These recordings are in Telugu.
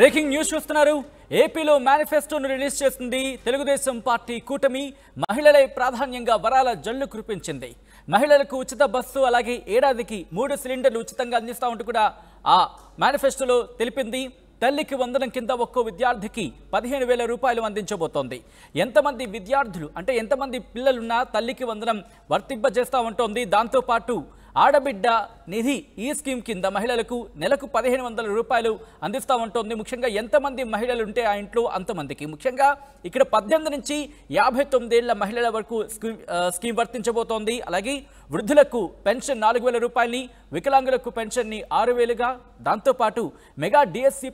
బ్రేకింగ్ న్యూస్ చూస్తున్నారు ఏపీలో మేనిఫెస్టోను రిలీజ్ చేసింది తెలుగుదేశం పార్టీ కూటమి మహిళలై ప్రాధాన్యంగా వరాల జల్లు కురిపించింది మహిళలకు ఉచిత బస్సు అలాగే ఏడాదికి మూడు సిలిండర్లు ఉచితంగా ఉంటూ కూడా ఆ మేనిఫెస్టోలో తెలిపింది తల్లికి వందనం కింద ఒక్కో విద్యార్థికి పదిహేను వేల రూపాయలు అందించబోతోంది ఎంతమంది విద్యార్థులు అంటే ఎంతమంది పిల్లలున్నా తల్లికి వందనం వర్తింపజేస్తూ ఉంటోంది దాంతోపాటు ఆడబిడ్డ నిధి ఈ స్కీమ్ కింద మహిళలకు నెలకు పదిహేను వందల రూపాయలు అందిస్తూ ఉంటుంది ముఖ్యంగా ఎంతమంది మహిళలు ఉంటే ఆ ఇంట్లో అంతమందికి ముఖ్యంగా ఇక్కడ పద్దెనిమిది నుంచి యాభై తొమ్మిదేళ్ల మహిళల వరకు స్కీమ్ స్కీమ్ వర్తించబోతోంది అలాగే వృద్ధులకు పెన్షన్ నాలుగు వేల రూపాయలని వికలాంగులకు పెన్షన్ని ఆరు వేలుగా దాంతోపాటు మెగా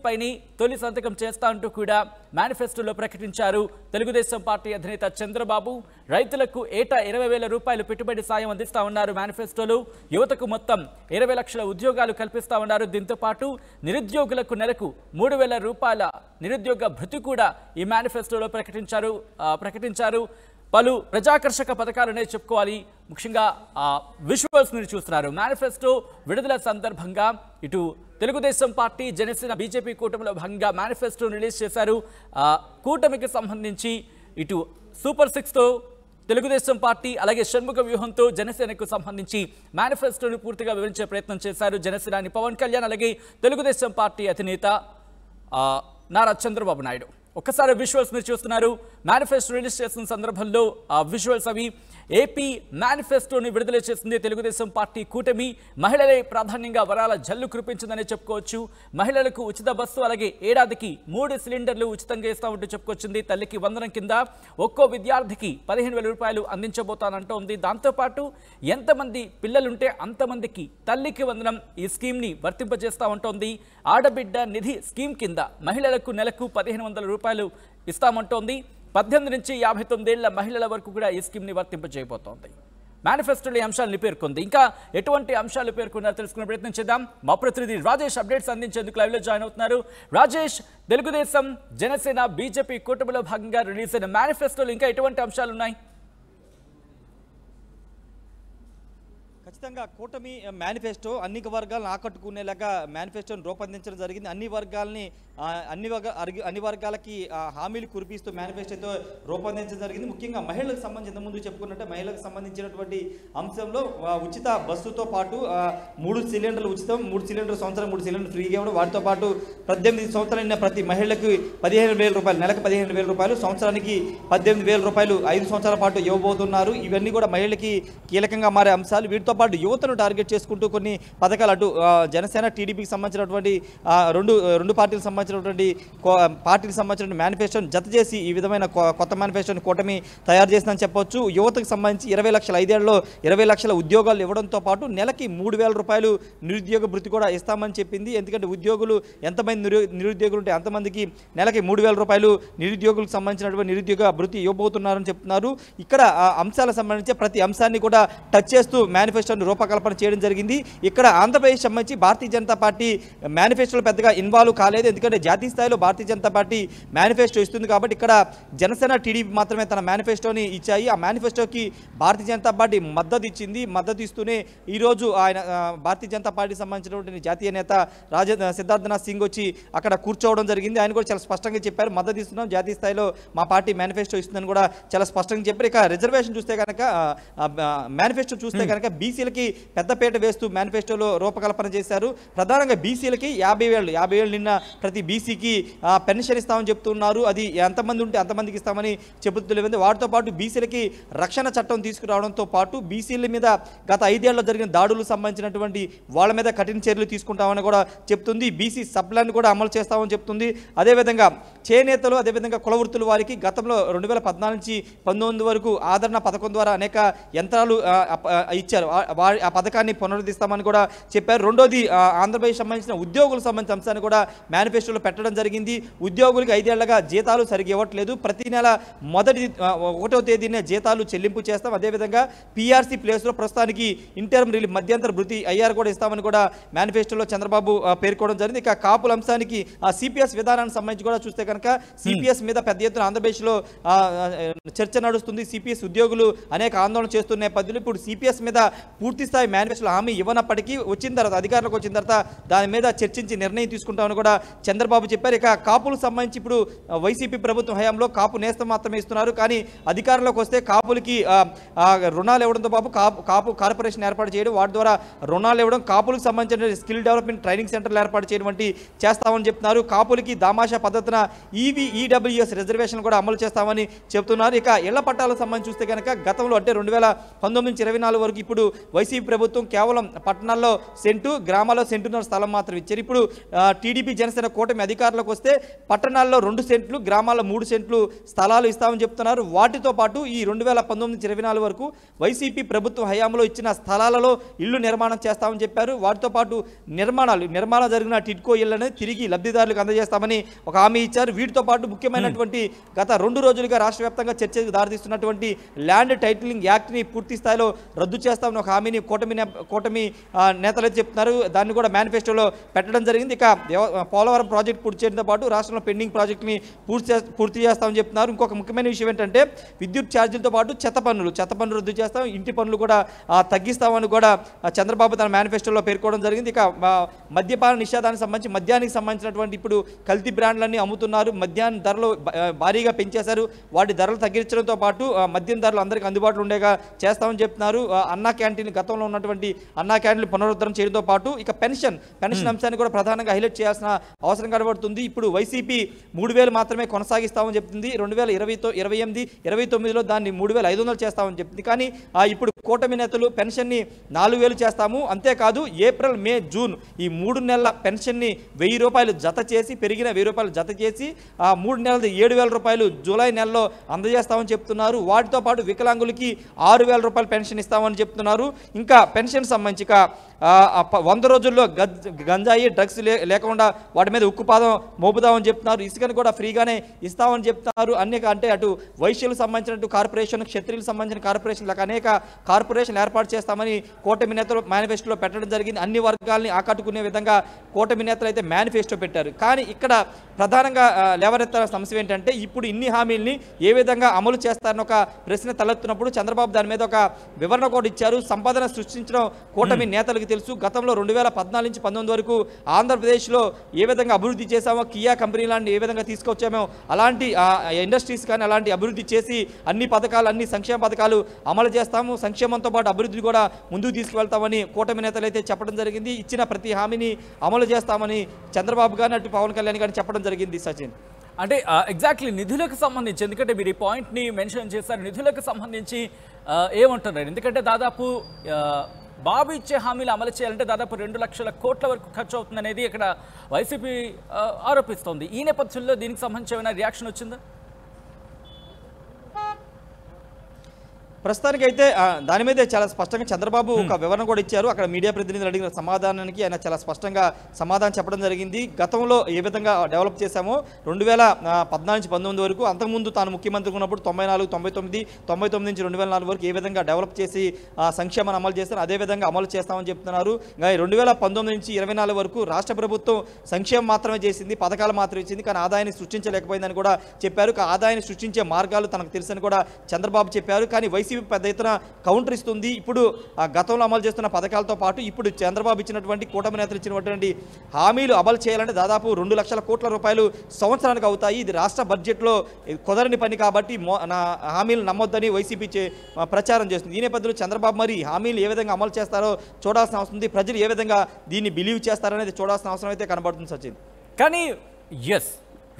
పైని తొలి సంతకం చేస్తా అంటూ కూడా మేనిఫెస్టోలో ప్రకటించారు తెలుగుదేశం పార్టీ అధినేత చంద్రబాబు రైతులకు ఏటా ఇరవై వేల రూపాయలు పెట్టుబడి సాయం అందిస్తా ఉన్నారు మేనిఫెస్టోలో యువతకు మొత్తం ఇరవై లక్షల ఉద్యోగాలు కల్పిస్తా దీంతో పాటు నిరుద్యోగులకు నెలకు మూడు వేల రూపాయల నిరుద్యోగ భృతి కూడా ఈ మేనిఫెస్టోలో ప్రకటించారు ప్రకటించారు పలు ప్రజాకర్షక పథకాలనే చెప్పుకోవాలి ముఖ్యంగా విజువల్స్ మీరు చూస్తున్నారు మేనిఫెస్టో విడుదల సందర్భంగా ఇటు తెలుగుదేశం పార్టీ జనసేన బీజేపీ కూటమిలో భాగంగా మేనిఫెస్టో రిలీజ్ చేశారు కూటమికి సంబంధించి ఇటు సూపర్ సిక్స్తో తెలుగుదేశం పార్టీ అలాగే షణ్ముఖ వ్యూహంతో జనసేనకు సంబంధించి మేనిఫెస్టోను పూర్తిగా వివరించే ప్రయత్నం చేశారు జనసేనాని పవన్ కళ్యాణ్ అలాగే తెలుగుదేశం పార్టీ అధినేత నారా చంద్రబాబు నాయుడు ఒక్కసారి విజువల్స్ మీరు చూస్తున్నారు మేనిఫెస్టో రిలీజ్ చేసిన సందర్భంలో ఆ విజువల్స్ అవి ఏపీ మేనిఫెస్టోని విడుదల చేసింది తెలుగుదేశం పార్టీ కూటమి మహిళలే ప్రాధాన్యంగా వరాల జల్లు కురిపించిందని చెప్పుకోవచ్చు మహిళలకు ఉచిత బస్సు అలాగే ఏడాదికి మూడు సిలిండర్లు ఉచితంగా ఇస్తామంటూ చెప్పుకొచ్చింది తల్లికి వందనం కింద ఒక్కో విద్యార్థికి పదిహేను వేల రూపాయలు అందించబోతానంటోంది దాంతోపాటు ఎంతమంది పిల్లలుంటే అంతమందికి తల్లికి వందనం ఈ స్కీమ్ని వర్తింపజేస్తామంటోంది ఆడబిడ్డ నిధి స్కీమ్ కింద మహిళలకు నెలకు పదిహేను వందల రూపాయలు ఇస్తామంటోంది పద్దెనిమిది నుంచి యాభై తొమ్మిదేళ్ల మహిళల వరకు కూడా ఈ స్కీమ్ని వర్తింపజేయబోతోంది మేనిఫెస్టోలో అంశాలను పేర్కొంది ఇంకా ఎటువంటి అంశాలు పేర్కొన్నారో తెలుసుకునే ప్రయత్నం చేద్దాం మా ప్రతినిధి రాజేష్ అప్డేట్స్ అందించేందుకు లైవ్లో జాయిన్ అవుతున్నారు రాజేష్ తెలుగుదేశం జనసేన బీజేపీ కూటమిలో భాగంగా రిలీజ్ అయిన మేనిఫెస్టోలో ఇంకా ఎటువంటి అంశాలు ఉన్నాయి ఖచ్చితంగా కూటమి మేనిఫెస్టో అన్ని వర్గాలను ఆకట్టుకునేలాగా మేనిఫెస్టోను రూపొందించడం జరిగింది అన్ని వర్గాలని అన్ని వర్గ అన్ని వర్గాలకి హామీలు కురిపిస్తూ మేనిఫెస్టోతో రూపొందించడం జరిగింది ముఖ్యంగా మహిళలకు సంబంధించిన ముందు చెప్పుకున్నట్టే మహిళలకు సంబంధించినటువంటి అంశంలో ఉచిత బస్సుతో పాటు మూడు సిలిండర్లు ఉచితం మూడు సిలిండర్ సంవత్సరం మూడు సిలిండర్ ఫ్రీగా ఇవ్వడం వాటితో పాటు పద్దెనిమిది సంవత్సరాలైన ప్రతి మహిళకు పదిహేను వేల రూపాయలు నెలకు పదిహేను వేల రూపాయలు సంవత్సరానికి పద్దెనిమిది వేల రూపాయలు ఐదు సంవత్సరాల పాటు ఇవ్వబోతున్నారు ఇవన్నీ కూడా మహిళలకి కీలకంగా మారే అంశాలు వీటితో పాటు కార్డు యువతను టార్గెట్ చేసుకుంటూ కొన్ని పథకాలు అటు జనసేన టీడీపీకి సంబంధించినటువంటి రెండు రెండు పార్టీలకు సంబంధించినటువంటి పార్టీకి సంబంధించిన మేనిఫెస్టోని జత చేసి ఈ విధమైన కొత్త మేనిఫెస్టోని కూటమి తయారు చేసిందని చెప్పొచ్చు యువతకు సంబంధించి ఇరవై లక్షల ఐదేళ్లలో ఇరవై లక్షల ఉద్యోగాలు ఇవ్వడంతో పాటు నెలకి మూడు రూపాయలు నిరుద్యోగ వృత్తి కూడా ఇస్తామని చెప్పింది ఎందుకంటే ఉద్యోగులు ఎంతమంది నిరుద్యోగులు ఉంటే అంతమందికి నెలకి మూడు రూపాయలు నిరుద్యోగులకు సంబంధించినటువంటి నిరుద్యోగ వృత్తి ఇవ్వబోతున్నారని చెప్తున్నారు ఇక్కడ అంశాలకు సంబంధించి ప్రతి అంశాన్ని కూడా టచ్ చేస్తూ మేనిఫెస్టో మేనిఫెస్టోను రూపకల్పన చేయడం జరిగింది ఇక్కడ ఆంధ్రప్రదేశ్ సంబంధించి భారతీయ జనతా పార్టీ మేనిఫెస్టోలో పెద్దగా ఇన్వాల్వ్ కాలేదు ఎందుకంటే జాతీయ స్థాయిలో భారతీయ జనతా పార్టీ మేనిఫెస్టో ఇస్తుంది కాబట్టి ఇక్కడ జనసేన టీడీపీ మాత్రమే తన మేనిఫెస్టోని ఇచ్చాయి ఆ మేనిఫెస్టోకి భారతీయ జనతా పార్టీ మద్దతు ఇచ్చింది మద్దతు ఇస్తూనే ఈరోజు ఆయన భారతీయ జనతా పార్టీకి సంబంధించినటువంటి జాతీయ నేత రాజ సిద్ధార్థనాథ్ సింగ్ వచ్చి అక్కడ కూర్చోవడం జరిగింది ఆయన కూడా చాలా స్పష్టంగా చెప్పారు మద్దతు ఇస్తున్నాం జాతీయ స్థాయిలో మా పార్టీ మేనిఫెస్టో ఇస్తుందని కూడా చాలా స్పష్టంగా చెప్పారు ఇక రిజర్వేషన్ చూస్తే కనుక మేనిఫెస్టో చూస్తే కనుక బీసీ బీసీలకి పెద్దపేట వేస్తూ మేనిఫెస్టోలో రూపకల్పన చేశారు ప్రధానంగా బీసీలకి యాభై వేలు యాభై వేలు నిన్న ప్రతి బీసీకి పెన్షన్ ఇస్తామని చెప్తున్నారు అది ఎంతమంది ఉంటే అంతమందికి ఇస్తామని చెబుతులేదు వాటితో పాటు బీసీలకి రక్షణ చట్టం తీసుకురావడంతో పాటు బీసీల మీద గత ఐదేళ్లలో జరిగిన దాడులకు సంబంధించినటువంటి వాళ్ళ మీద కఠిన చర్యలు తీసుకుంటామని కూడా చెప్తుంది బీసీ సబ్లాన్ని కూడా అమలు చేస్తామని చెప్తుంది అదేవిధంగా చేనేతలు అదేవిధంగా కులవృత్తుల వారికి గతంలో రెండు వేల పద్నాలుగు నుంచి పంతొమ్మిది వరకు ఆదరణ పథకం ద్వారా అనేక యంత్రాలు ఇచ్చారు ఆ పథకాన్ని పునరుద్ధిస్తామని కూడా చెప్పారు రెండోది ఆంధ్రప్రదేశ్ సంబంధించిన ఉద్యోగులకు సంబంధించిన అంశాన్ని కూడా మేనిఫెస్టోలో పెట్టడం జరిగింది ఉద్యోగులకు ఐదేళ్లుగా జీతాలు సరిగ్గా ఇవ్వట్లేదు ప్రతి నెల మొదటి ఒకటో తేదీనే జీతాలు చెల్లింపు చేస్తాం అదేవిధంగా పీఆర్సీ ప్లేస్లో ప్రస్తుతానికి ఇంటర్మ్ రిలీఫ్ మధ్యంతర భృతి ఐఆర్ కూడా ఇస్తామని కూడా మేనిఫెస్టోలో చంద్రబాబు పేర్కోవడం జరిగింది ఇక కాపుల అంశానికి సిపిఎస్ విధానానికి సంబంధించి కూడా చూస్తే కనుక సిపిఎస్ మీద పెద్ద ఎత్తున ఆంధ్రప్రదేశ్లో చర్చ నడుస్తుంది సిపిఎస్ ఉద్యోగులు అనేక ఆందోళన చేస్తున్న నేపథ్యంలో ఇప్పుడు సిపిఎస్ మీద పూర్తిస్థాయి మేనిఫెస్టోలో హామీ ఇవ్వనప్పటికీ వచ్చిన తర్వాత అధికారులకు వచ్చిన తర్వాత దాని మీద చర్చించి నిర్ణయం తీసుకుంటామని కూడా చంద్రబాబు చెప్పారు ఇక కాపులకు సంబంధించి ఇప్పుడు వైసీపీ ప్రభుత్వం హయాంలో కాపు నేస్తం మాత్రమే ఇస్తున్నారు కానీ అధికారంలోకి వస్తే కాపులకి రుణాలు ఇవ్వడంతో పాటు కాపు కాపు కార్పొరేషన్ ఏర్పాటు చేయడం వాటి ద్వారా రుణాలు ఇవ్వడం కాపులకు సంబంధించిన స్కిల్ డెవలప్మెంట్ ట్రైనింగ్ సెంటర్లు ఏర్పాటు చేయడం వంటి చేస్తామని చెప్తున్నారు కాపులకి దామాషా పద్ధతిన ఈవీఈడబ్ల్యూఎస్ రిజర్వేషన్ కూడా అమలు చేస్తామని చెప్తున్నారు ఇక ఇళ్ల పట్టాలకు సంబంధించి చూస్తే కనుక గతంలో అంటే రెండు వేల పంతొమ్మిది నుంచి ఇరవై నాలుగు వరకు ఇప్పుడు వైసీపీ ప్రభుత్వం కేవలం పట్టణాల్లో సెంటు గ్రామాల్లో ఉన్న స్థలం మాత్రం ఇచ్చారు ఇప్పుడు టీడీపీ జనసేన కూటమి అధికారులకు వస్తే పట్టణాల్లో రెండు సెంట్లు గ్రామాల్లో మూడు సెంట్లు స్థలాలు ఇస్తామని చెప్తున్నారు వాటితో పాటు ఈ రెండు వేల పంతొమ్మిది ఇరవై నాలుగు వరకు వైసీపీ ప్రభుత్వ హయాంలో ఇచ్చిన స్థలాలలో ఇల్లు నిర్మాణం చేస్తామని చెప్పారు వాటితో పాటు నిర్మాణాలు నిర్మాణం జరిగిన టిట్కో ఇళ్లను తిరిగి లబ్ధిదారులకు అందజేస్తామని ఒక హామీ ఇచ్చారు వీటితో పాటు ముఖ్యమైనటువంటి గత రెండు రోజులుగా రాష్ట్ర వ్యాప్తంగా చర్చకు దారితీస్తున్నటువంటి ల్యాండ్ టైటిలింగ్ యాక్ట్ని పూర్తి స్థాయిలో రద్దు చేస్తామని ఒక హామీ హామీని కూటమి కూటమి నేతలు చెప్తున్నారు దాన్ని కూడా మేనిఫెస్టోలో పెట్టడం జరిగింది ఇక పోలవరం ప్రాజెక్టు పూర్తి చేయడంతో పాటు రాష్ట్రంలో పెండింగ్ ప్రాజెక్టుని పూర్తి పూర్తి చేస్తామని చెప్తున్నారు ఇంకొక ముఖ్యమైన విషయం ఏంటంటే విద్యుత్ ఛార్జీలతో పాటు చెత్త పనులు చెత్త పనులు రద్దు చేస్తాం ఇంటి పనులు కూడా తగ్గిస్తామని కూడా చంద్రబాబు తన మేనిఫెస్టోలో పేర్కోవడం జరిగింది ఇక మద్యపాన నిషేధానికి సంబంధించి మద్యానికి సంబంధించినటువంటి ఇప్పుడు కల్తీ బ్రాండ్లన్నీ అమ్ముతున్నారు మద్యాన్ని ధరలు భారీగా పెంచేశారు వాటి ధరలు తగ్గించడంతో పాటు మద్యం ధరలు అందరికీ అందుబాటులో ఉండేగా చేస్తామని చెప్తున్నారు అన్నా క్యాంటీన్ గతంలో ఉన్నటువంటి అన్నా క్యాంటీన్లు పునరుద్ధరణ చేయడంతో పాటు ఇక పెన్షన్ పెన్షన్ అంశాన్ని కూడా ప్రధానంగా హైలైట్ చేయాల్సిన అవసరం కనబడుతుంది ఇప్పుడు వైసీపీ మూడు మాత్రమే కొనసాగిస్తామని చెప్తుంది రెండు వేల ఇరవైతో ఇరవై ఎనిమిది ఇరవై తొమ్మిదిలో దాన్ని మూడు వేల ఐదు వందలు చేస్తామని చెప్తుంది కానీ ఇప్పుడు కూటమి నేతలు పెన్షన్ని నాలుగు వేలు చేస్తాము అంతేకాదు ఏప్రిల్ మే జూన్ ఈ మూడు నెలల పెన్షన్ని వెయ్యి రూపాయలు జత చేసి పెరిగిన వెయ్యి రూపాయలు జత చేసి ఆ మూడు నెలల ఏడు వేల రూపాయలు జూలై నెలలో అందజేస్తామని చెప్తున్నారు వాటితో పాటు వికలాంగులకి ఆరు వేల రూపాయలు పెన్షన్ ఇస్తామని చెప్తున్నారు ఇంకా పెన్షన్ సంబంధించి వంద రోజుల్లో గంజాయి డ్రగ్స్ లేకుండా వాటి మీద ఉక్కుపాదం మోపుదామని చెప్తున్నారు ఇసుకను కూడా ఫ్రీగానే ఇస్తామని చెప్తున్నారు అనేక అంటే అటు వైశ్యులకు సంబంధించిన కార్పొరేషన్ క్షత్రియులకు సంబంధించిన కార్పొరేషన్లకు అనేక కార్పొరేషన్లు ఏర్పాటు చేస్తామని కూటమి నేతలు మేనిఫెస్టోలో పెట్టడం జరిగింది అన్ని వర్గాల్ని ఆకట్టుకునే విధంగా కూటమి నేతలు అయితే మేనిఫెస్టో పెట్టారు కానీ ఇక్కడ ప్రధానంగా లేవనెత్తాల సమస్య ఏంటంటే ఇప్పుడు ఇన్ని హామీల్ని ఏ విధంగా అమలు చేస్తారని ఒక ప్రశ్న తలెత్తినప్పుడు చంద్రబాబు దాని మీద ఒక వివరణ కూడా ఇచ్చారు సంపద సంపాదన సృష్టించడం కూటమి hmm. నేతలకు తెలుసు గతంలో రెండు వేల పద్నాలుగు నుంచి పంతొమ్మిది వరకు ఆంధ్రప్రదేశ్లో ఏ విధంగా అభివృద్ధి చేశామో కియా కంపెనీ లాంటి ఏ విధంగా తీసుకొచ్చామో అలాంటి ఇండస్ట్రీస్ కానీ అలాంటి అభివృద్ధి చేసి అన్ని పథకాలు అన్ని సంక్షేమ పథకాలు అమలు చేస్తాము సంక్షేమంతో పాటు అభివృద్ధిని కూడా ముందుకు తీసుకువెళ్తామని కూటమి నేతలు అయితే చెప్పడం జరిగింది ఇచ్చిన ప్రతి హామీని అమలు చేస్తామని చంద్రబాబు గారిని అటు పవన్ కళ్యాణ్ గారిని చెప్పడం జరిగింది సచిన్ అంటే ఎగ్జాక్ట్లీ నిధులకు సంబంధించి ఎందుకంటే మీరు ఈ పాయింట్ని మెన్షన్ చేశారు నిధులకు సంబంధించి ఏమంటున్నారు ఎందుకంటే దాదాపు బాబు ఇచ్చే హామీలు అమలు చేయాలంటే దాదాపు రెండు లక్షల కోట్ల వరకు ఖర్చు అవుతుందనేది ఇక్కడ వైసీపీ ఆరోపిస్తోంది ఈ నేపథ్యంలో దీనికి సంబంధించి ఏమైనా రియాక్షన్ వచ్చిందా ప్రస్తుతానికైతే దాని మీద చాలా స్పష్టంగా చంద్రబాబు ఒక వివరణ కూడా ఇచ్చారు అక్కడ మీడియా ప్రతినిధులు అడిగిన సమాధానానికి ఆయన చాలా స్పష్టంగా సమాధానం చెప్పడం జరిగింది గతంలో ఏ విధంగా డెవలప్ చేశామో రెండు వేల పద్నాలుగు నుంచి పంతొమ్మిది వరకు అంతకుముందు తాను ముఖ్యమంత్రి ఉన్నప్పుడు తొంభై నాలుగు తొంభై తొమ్మిది తొంభై తొమ్మిది నుంచి రెండు వేల నాలుగు వరకు ఏ విధంగా డెవలప్ చేసి సంక్షేమాన్ని అమలు అదే అదేవిధంగా అమలు చేస్తామని చెప్తున్నారు రెండు వేల పంతొమ్మిది నుంచి ఇరవై నాలుగు వరకు రాష్ట్ర ప్రభుత్వం సంక్షేమం మాత్రమే చేసింది పథకాలు మాత్రమే ఇచ్చింది కానీ ఆదాయాన్ని సృష్టించలేకపోయిందని కూడా చెప్పారు ఆదాయాన్ని సృష్టించే మార్గాలు తనకు తెలుసని కూడా చంద్రబాబు చెప్పారు కానీ వైసీపీ వైసీపీ పెద్ద ఎత్తున కౌంటర్ ఇస్తుంది ఇప్పుడు గతంలో అమలు చేస్తున్న పథకాలతో పాటు ఇప్పుడు చంద్రబాబు ఇచ్చినటువంటి కూటమి నేతలు ఇచ్చినటువంటి హామీలు అమలు చేయాలంటే దాదాపు రెండు లక్షల కోట్ల రూపాయలు సంవత్సరానికి అవుతాయి ఇది రాష్ట్ర బడ్జెట్లో కుదరని పని కాబట్టి నా హామీలు నమ్మొద్దని వైసీపీ ప్రచారం చేస్తుంది ఈ నేపథ్యంలో చంద్రబాబు మరి హామీలు ఏ విధంగా అమలు చేస్తారో చూడాల్సిన అవసరం ఉంది ప్రజలు ఏ విధంగా దీన్ని బిలీవ్ చేస్తారనేది చూడాల్సిన అవసరం అయితే కనబడుతుంది సచిన్ కానీ yes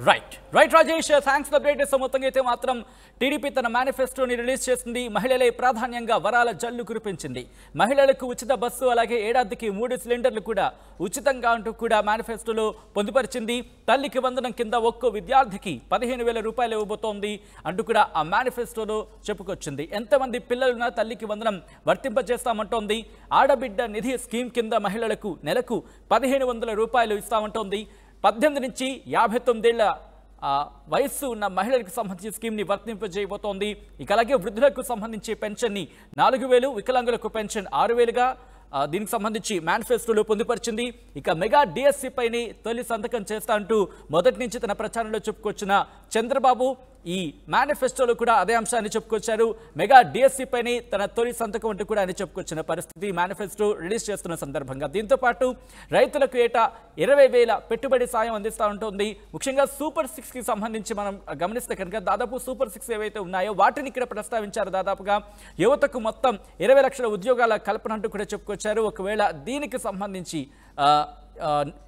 right right Rajesh thanks for update మొత్తంగా అయితే మాత్రం టీడీపీ తన మేనిఫెస్టోని రిలీజ్ చేసింది మహిళలే ప్రాధాన్యంగా వరాల జల్లు కురిపించింది మహిళలకు ఉచిత బస్సు అలాగే ఏడాదికి మూడు సిలిండర్లు కూడా ఉచితంగా అంటూ కూడా మేనిఫెస్టోలో పొందుపరిచింది తల్లికి వందనం కింద ఒక్కో విద్యార్థికి పదిహేను వేల రూపాయలు ఇవ్వబోతోంది అంటూ కూడా ఆ మేనిఫెస్టోలో చెప్పుకొచ్చింది ఎంతమంది పిల్లలున్నా తల్లికి వందనం వర్తింపజేస్తామంటోంది ఆడబిడ్డ నిధి స్కీమ్ కింద మహిళలకు నెలకు పదిహేను వందల రూపాయలు ఇస్తామంటోంది పద్దెనిమిది నుంచి యాభై తొమ్మిదేళ్ల వయస్సు ఉన్న మహిళలకు సంబంధించి స్కీమ్ని వర్తింపజేయబోతోంది ఇక అలాగే వృద్ధులకు సంబంధించి పెన్షన్ని నాలుగు వేలు వికలాంగులకు పెన్షన్ ఆరు వేలుగా దీనికి సంబంధించి మేనిఫెస్టోలో పొందుపరిచింది ఇక మెగా డిఎస్సి పైని తొలి సంతకం చేస్తా అంటూ మొదటి నుంచి తన ప్రచారంలో చెప్పుకొచ్చిన చంద్రబాబు ఈ మేనిఫెస్టోలో కూడా అదే అంశాన్ని చెప్పుకొచ్చారు మెగా పైన తన తొలి సంతకం అంటూ కూడా ఆయన చెప్పుకొచ్చిన పరిస్థితి మేనిఫెస్టో రిలీజ్ చేస్తున్న సందర్భంగా దీంతో పాటు రైతులకు ఏటా ఇరవై వేల పెట్టుబడి సాయం అందిస్తూ ఉంటుంది ముఖ్యంగా సూపర్ సిక్స్కి సంబంధించి మనం గమనిస్తే కనుక దాదాపు సూపర్ సిక్స్ ఏవైతే ఉన్నాయో వాటిని ఇక్కడ ప్రస్తావించారు దాదాపుగా యువతకు మొత్తం ఇరవై లక్షల ఉద్యోగాల కల్పన అంటూ కూడా చెప్పుకొచ్చారు ఒకవేళ దీనికి సంబంధించి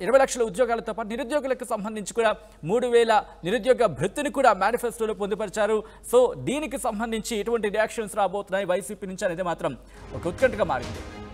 ఇరవై లక్షల ఉద్యోగాలతో పాటు నిరుద్యోగులకు సంబంధించి కూడా మూడు వేల నిరుద్యోగ భృతిని కూడా మేనిఫెస్టోలో పొందుపరిచారు సో దీనికి సంబంధించి ఎటువంటి రియాక్షన్స్ రాబోతున్నాయి వైసీపీ నుంచి అనేది మాత్రం ఒక ఉత్కంఠగా మారింది